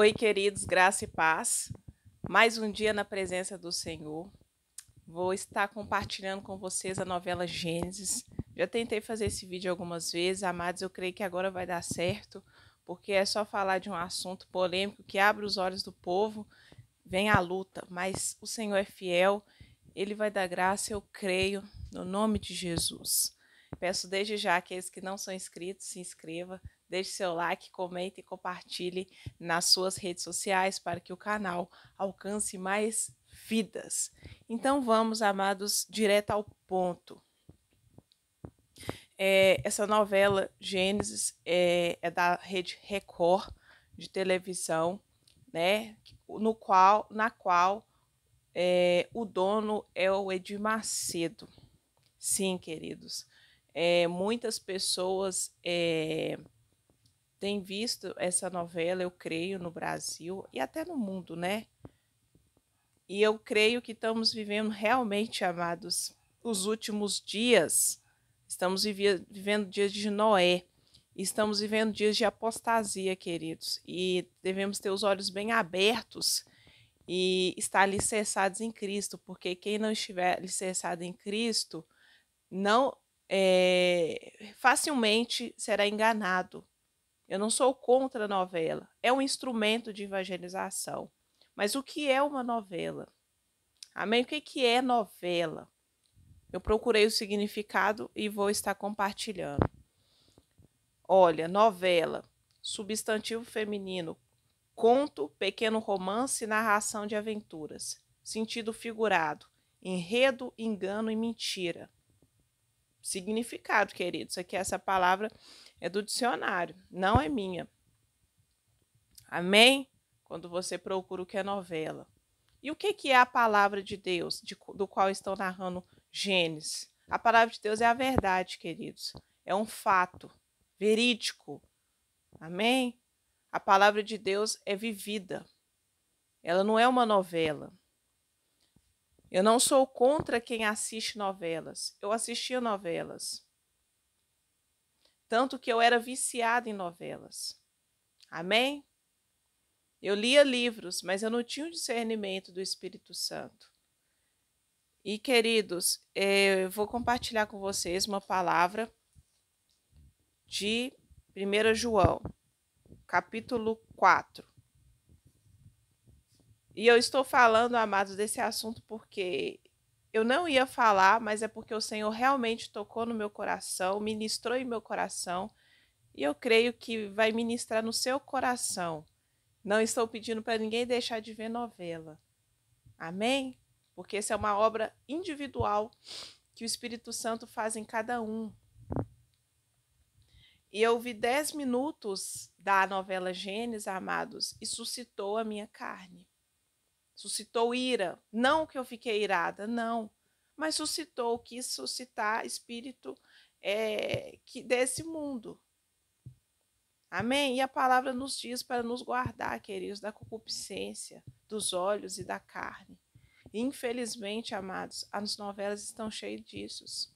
Oi, queridos, graça e paz. Mais um dia na presença do Senhor. Vou estar compartilhando com vocês a novela Gênesis. Já tentei fazer esse vídeo algumas vezes, amados, eu creio que agora vai dar certo, porque é só falar de um assunto polêmico que abre os olhos do povo, vem a luta, mas o Senhor é fiel, ele vai dar graça, eu creio, no nome de Jesus. Peço desde já aqueles que não são inscritos, se inscreva, deixe seu like, comente e compartilhe nas suas redes sociais para que o canal alcance mais vidas. Então vamos, amados, direto ao ponto. É, essa novela Gênesis é, é da rede Record de televisão, né? No qual, na qual é, o dono é o Edir Macedo. Sim, queridos. É, muitas pessoas é, tem visto essa novela, eu creio, no Brasil e até no mundo, né? E eu creio que estamos vivendo realmente, amados, os últimos dias. Estamos vivendo dias de Noé. Estamos vivendo dias de apostasia, queridos. E devemos ter os olhos bem abertos e estar alicerçados em Cristo, porque quem não estiver alicerçado em Cristo, não é, facilmente será enganado eu não sou contra a novela. É um instrumento de evangelização. Mas o que é uma novela? Amém? O que, é novela? Eu procurei o significado e vou estar compartilhando. Olha, novela, substantivo feminino, conto, pequeno romance, narração de aventuras. Sentido figurado, enredo, engano e mentira. Significado, queridos. Aqui essa palavra é do dicionário, não é minha. Amém? Quando você procura o que é novela. E o que, que é a palavra de Deus, de, do qual estão narrando Gênesis? A palavra de Deus é a verdade, queridos. É um fato verídico. Amém? A palavra de Deus é vivida. Ela não é uma novela. Eu não sou contra quem assiste novelas. Eu assistia novelas. Tanto que eu era viciada em novelas. Amém? Eu lia livros, mas eu não tinha o discernimento do Espírito Santo. E, queridos, eh, eu vou compartilhar com vocês uma palavra de 1 João, capítulo 4. E eu estou falando, amados, desse assunto porque eu não ia falar, mas é porque o Senhor realmente tocou no meu coração, ministrou em meu coração, e eu creio que vai ministrar no seu coração. Não estou pedindo para ninguém deixar de ver novela. Amém? Porque essa é uma obra individual que o Espírito Santo faz em cada um. E eu vi dez minutos da novela Gênesis, amados, e suscitou a minha carne suscitou ira. Não que eu fiquei irada, não. Mas suscitou, quis suscitar espírito é, que desse mundo. Amém? E a palavra nos diz para nos guardar, queridos, da concupiscência, dos olhos e da carne. Infelizmente, amados, as novelas estão cheias disso.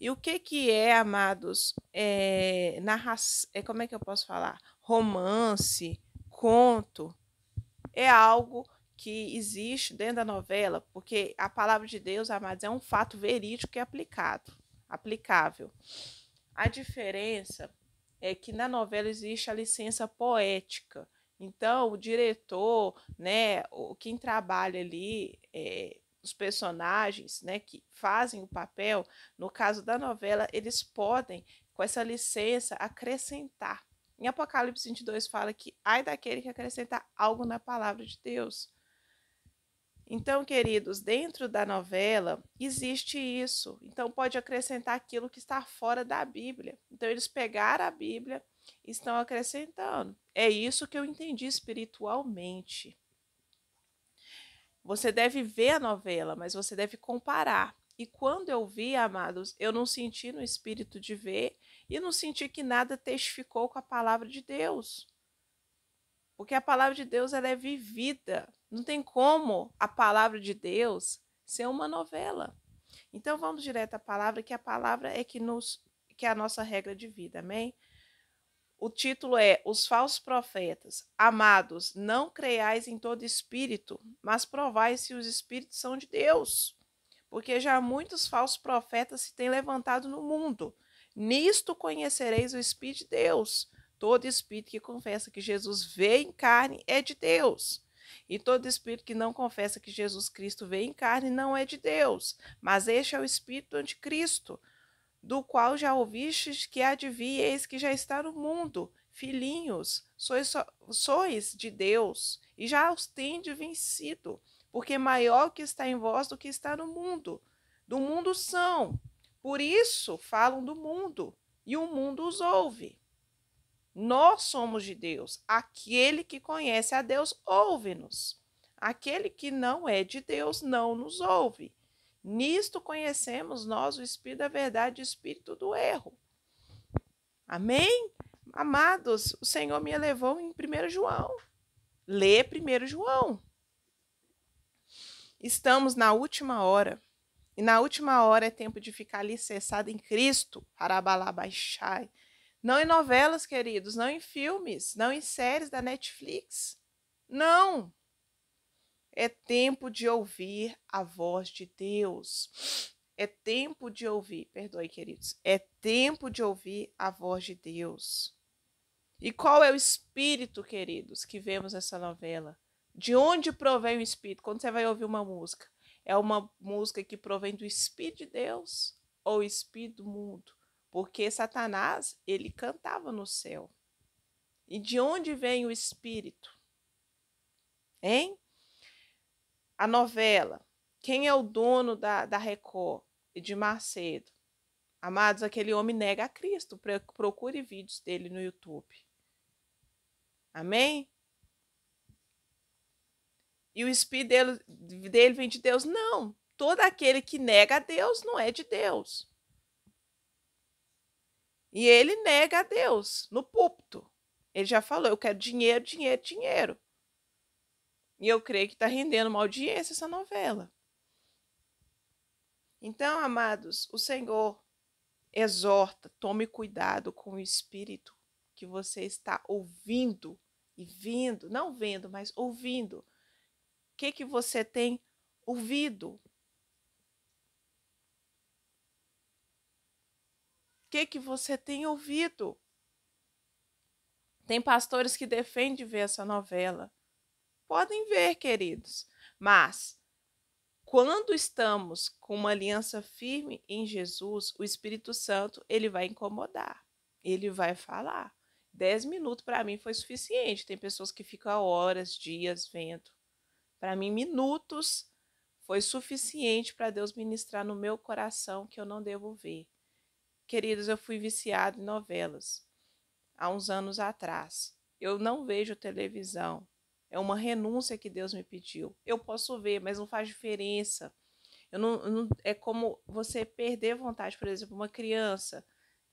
E o que que é, amados, é, eh, narra é, eh, como é que eu posso falar? Romance, conto, é algo que existe dentro da novela, porque a palavra de Deus, amados, é um fato verídico e aplicado, aplicável. A diferença é que na novela existe a licença poética. Então, o diretor, né, o quem trabalha ali, é, os personagens, né, que fazem o papel, no caso da novela, eles podem, com essa licença, acrescentar. Em Apocalipse 22 fala que ai daquele que acrescentar algo na palavra de Deus. Então, queridos, dentro da novela existe isso. Então, pode acrescentar aquilo que está fora da Bíblia. Então, eles pegaram a Bíblia e estão acrescentando. É isso que eu entendi espiritualmente. Você deve ver a novela, mas você deve comparar. E quando eu vi, amados, eu não senti no espírito de ver e não senti que nada testificou com a palavra de Deus. Porque a palavra de Deus ela é vivida. Não tem como a palavra de Deus ser uma novela. Então vamos direto à palavra, que a palavra é que nos que é a nossa regra de vida. Amém? O título é Os Falsos Profetas. Amados, não creiais em todo espírito, mas provai se os espíritos são de Deus. Porque já muitos falsos profetas se têm levantado no mundo. Nisto conhecereis o Espírito de Deus. Todo espírito que confessa que Jesus veio em carne é de Deus. E todo espírito que não confessa que Jesus Cristo veio em carne não é de Deus. Mas este é o espírito anticristo, do qual já ouvistes que há de vir, eis que já está no mundo. Filhinhos, sois, sois de Deus e já os tende vencido, porque maior que está em vós do que está no mundo. Do mundo são, por isso falam do mundo, e o mundo os ouve. Nós somos de Deus. Aquele que conhece a Deus ouve-nos. Aquele que não é de Deus não nos ouve. Nisto conhecemos nós o Espírito da verdade e o Espírito do erro. Amém? Amados, o Senhor me elevou em 1 João. Lê 1 João. Estamos na última hora. E na última hora é tempo de ficar cessado em Cristo. Arabalabaixai. baixai não em novelas, queridos, não em filmes, não em séries da Netflix. Não! É tempo de ouvir a voz de Deus. É tempo de ouvir, perdoe, queridos. É tempo de ouvir a voz de Deus. E qual é o espírito, queridos, que vemos nessa novela? De onde provém o espírito? Quando você vai ouvir uma música, é uma música que provém do espírito de Deus ou espírito do mundo? Porque Satanás, ele cantava no céu. E de onde vem o espírito? Hein? A novela. Quem é o dono da, da Record e de Macedo? Amados, aquele homem nega a Cristo. Procure vídeos dele no YouTube. Amém? E o espírito dele, dele vem de Deus? Não. Todo aquele que nega a Deus não é de Deus. E ele nega a Deus no púlpito. Ele já falou: eu quero dinheiro, dinheiro, dinheiro. E eu creio que está rendendo uma audiência essa novela. Então, amados, o Senhor exorta: tome cuidado com o espírito que você está ouvindo e vindo, não vendo, mas ouvindo. O que, que você tem ouvido? que, que você tem ouvido? Tem pastores que defendem ver essa novela. Podem ver, queridos, mas quando estamos com uma aliança firme em Jesus, o Espírito Santo ele vai incomodar, ele vai falar. Dez minutos para mim foi suficiente. Tem pessoas que ficam horas, dias vendo. Para mim, minutos foi suficiente para Deus ministrar no meu coração que eu não devo ver. Queridos, eu fui viciado em novelas há uns anos atrás. Eu não vejo televisão. É uma renúncia que Deus me pediu. Eu posso ver, mas não faz diferença. Eu não, não é como você perder vontade, por exemplo, uma criança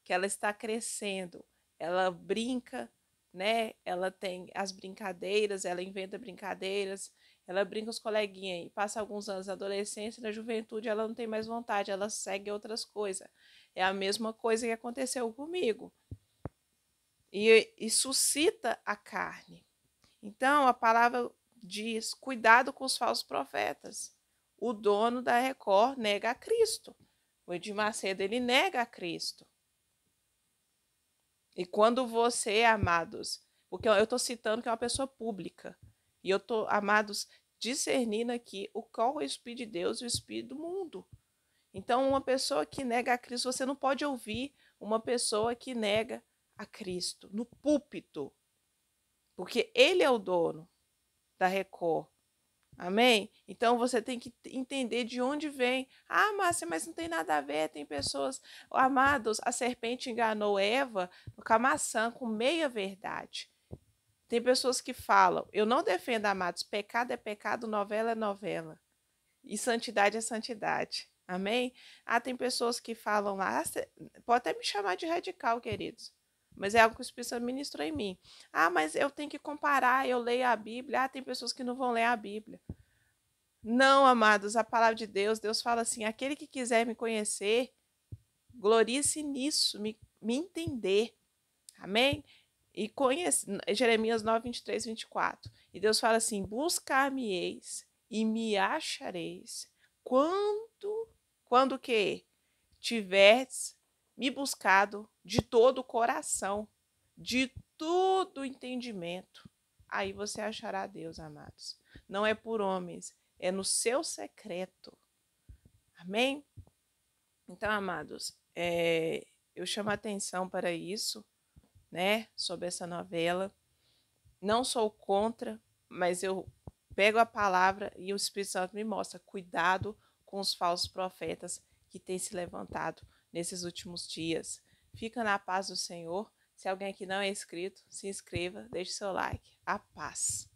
que ela está crescendo, ela brinca, né? Ela tem as brincadeiras, ela inventa brincadeiras, ela brinca com os coleguinhas e passa alguns anos na adolescência, na juventude, ela não tem mais vontade, ela segue outras coisas. É a mesma coisa que aconteceu comigo. E, e suscita a carne. Então, a palavra diz: cuidado com os falsos profetas. O dono da Record nega a Cristo. O Edir Macedo, ele nega a Cristo. E quando você, amados, porque eu estou citando que é uma pessoa pública, e eu estou, amados, discernindo aqui o qual é o Espírito de Deus e o Espírito do mundo. Então, uma pessoa que nega a Cristo, você não pode ouvir uma pessoa que nega a Cristo no púlpito, porque ele é o dono da Record. Amém? Então você tem que entender de onde vem. Ah, Márcia, mas não tem nada a ver. Tem pessoas. Amados, a serpente enganou Eva com a maçã, com meia verdade. Tem pessoas que falam: eu não defendo, amados, pecado é pecado, novela é novela. E santidade é santidade. Amém? Ah, tem pessoas que falam, ah, pode até me chamar de radical, queridos. Mas é algo que o Espírito Santo ministrou em mim. Ah, mas eu tenho que comparar, eu leio a Bíblia. Ah, tem pessoas que não vão ler a Bíblia. Não, amados, a palavra de Deus, Deus fala assim: aquele que quiser me conhecer, glorie-se nisso, me, me entender. Amém? E conhece, Jeremias 9, 23, 24. E Deus fala assim: buscar-me-eis e me achareis quando, quando que tiveres me buscado de todo o coração, de todo o entendimento, aí você achará Deus, amados. Não é por homens, é no seu secreto. Amém? Então, amados, é, eu chamo a atenção para isso, né? Sobre essa novela. Não sou contra, mas eu pego a palavra e o Espírito Santo me mostra: cuidado com os falsos profetas que têm se levantado nesses últimos dias. Fica na paz do Senhor. Se alguém aqui não é inscrito, se inscreva, deixe seu like. A paz.